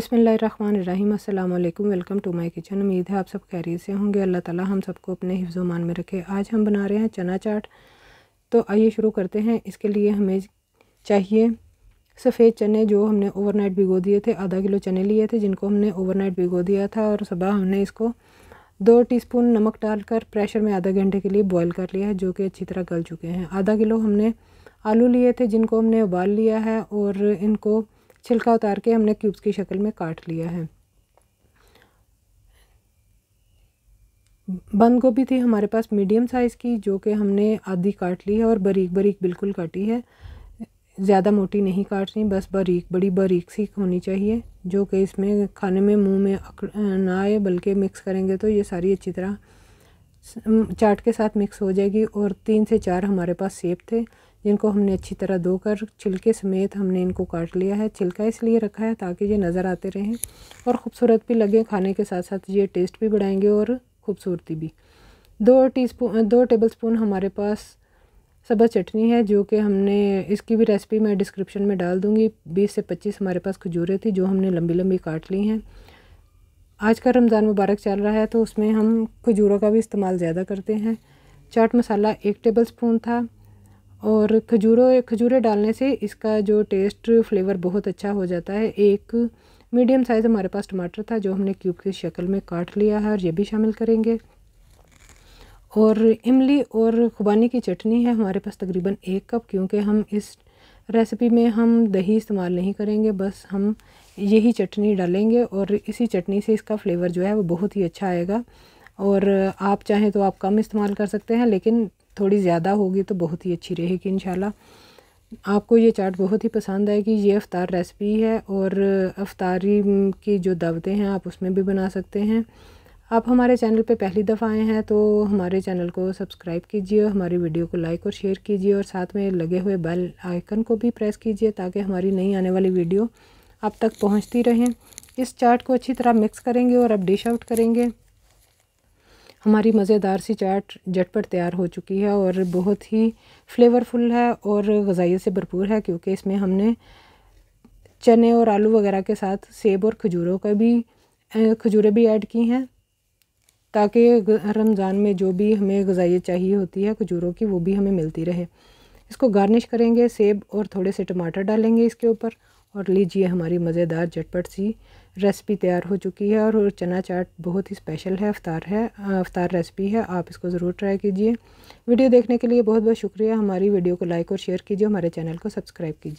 बिसमीम अल्लाम welcome to my kitchen उम्मीद है आप सब खैरियत से होंगे अल्लाह ताला हम सबको अपने हिफ़्ज़ मान में रखे आज हम बना रहे हैं चना चाट तो आइए शुरू करते हैं इसके लिए हमें चाहिए सफ़ेद चने जो हमने ओवरनाइट भिगो दिए थे आधा किलो चने लिए थे जिनको हमने ओवरनाइट भिगो दिया था और सुबह हमने इसको दो टी नमक डालकर प्रेशर में आधा घंटे के लिए बॉयल कर लिया है जो कि अच्छी तरह गल चुके हैं आधा किलो हमने आलू लिए थे जिनको हमने उबाल लिया है और इनको छिलका उतार के हमने क्यूब्स की शक्ल में काट लिया है बंद गोभी थी हमारे पास मीडियम साइज़ की जो कि हमने आधी काट ली है और बारीक बारीक बिल्कुल काटी है ज़्यादा मोटी नहीं काट रही बस बारीक बड़ी बारीक सी होनी चाहिए जो कि इसमें खाने में मुंह में ना आए बल्कि मिक्स करेंगे तो ये सारी अच्छी तरह चाट के साथ मिक्स हो जाएगी और तीन से चार हमारे पास सेब थे जिनको हमने अच्छी तरह धोकर छिलके समेत हमने इनको काट लिया है छिलका इसलिए रखा है ताकि ये नज़र आते रहें और ख़ूबसूरत भी लगें खाने के साथ साथ ये टेस्ट भी बढ़ाएंगे और ख़ूबसूरती भी दो टीस्पून दो स्पून हमारे पास सब्ज़ चटनी है जो कि हमने इसकी भी रेसिपी मैं डिस्क्रिप्शन में डाल दूँगी बीस से पच्चीस हमारे पास खजूरें थी जो हमने लंबी लंबी काट ली हैं आज का रमज़ान मुबारक चल रहा है तो उसमें हम खजूरों का भी इस्तेमाल ज़्यादा करते हैं चाट मसाला एक टेबल स्पून था और खजूरों खजूरें डालने से इसका जो टेस्ट फ्लेवर बहुत अच्छा हो जाता है एक मीडियम साइज़ हमारे पास टमाटर था जो हमने क्यूब की शक्ल में काट लिया है और ये भी शामिल करेंगे और इमली और खुबानी की चटनी है हमारे पास तकरीबन एक कप क्योंकि हम इस रेसिपी में हम दही इस्तेमाल नहीं करेंगे बस हम यही चटनी डालेंगे और इसी चटनी से इसका फ्लेवर जो है वो बहुत ही अच्छा आएगा और आप चाहें तो आप कम इस्तेमाल कर सकते हैं लेकिन थोड़ी ज़्यादा होगी तो बहुत ही अच्छी रहेगी इन आपको ये चाट बहुत ही पसंद आएगी ये अफ्तार रेसिपी है और अफ्तारी की जो दावतें हैं आप उसमें भी बना सकते हैं आप हमारे चैनल पे पहली दफ़ा आए हैं तो हमारे चैनल को सब्सक्राइब कीजिए हमारी वीडियो को लाइक और शेयर कीजिए और साथ में लगे हुए बेल आइकन को भी प्रेस कीजिए ताकि हमारी नई आने वाली वीडियो आप तक पहुंचती रहें इस चाट को अच्छी तरह मिक्स करेंगे और अब डिश आउट करेंगे हमारी मज़ेदार सी चाट झटपट तैयार हो चुकी है और बहुत ही फ्लेवरफुल है और गज़ाइय से भरपूर है क्योंकि इसमें हमने चने और आलू वगैरह के साथ सेब और खजूरों का भी खजूरें भी ऐड की हैं ताकि रमज़ान में जो भी हमें गज़ाइय चाहिए होती है खजूरों की वो भी हमें मिलती रहे इसको गार्निश करेंगे सेब और थोड़े से टमाटर डालेंगे इसके ऊपर और लीजिए हमारी मज़ेदार झटपट सी रेसिपी तैयार हो चुकी है और चना चाट बहुत ही स्पेशल है अफ्तार है अफ्तार रेसिपी है आप इसको ज़रूर ट्राई कीजिए वीडियो देखने के लिए बहुत बहुत शुक्रिया हमारी वीडियो को लाइक और शेयर कीजिए हमारे चैनल को सब्सक्राइब कीजिए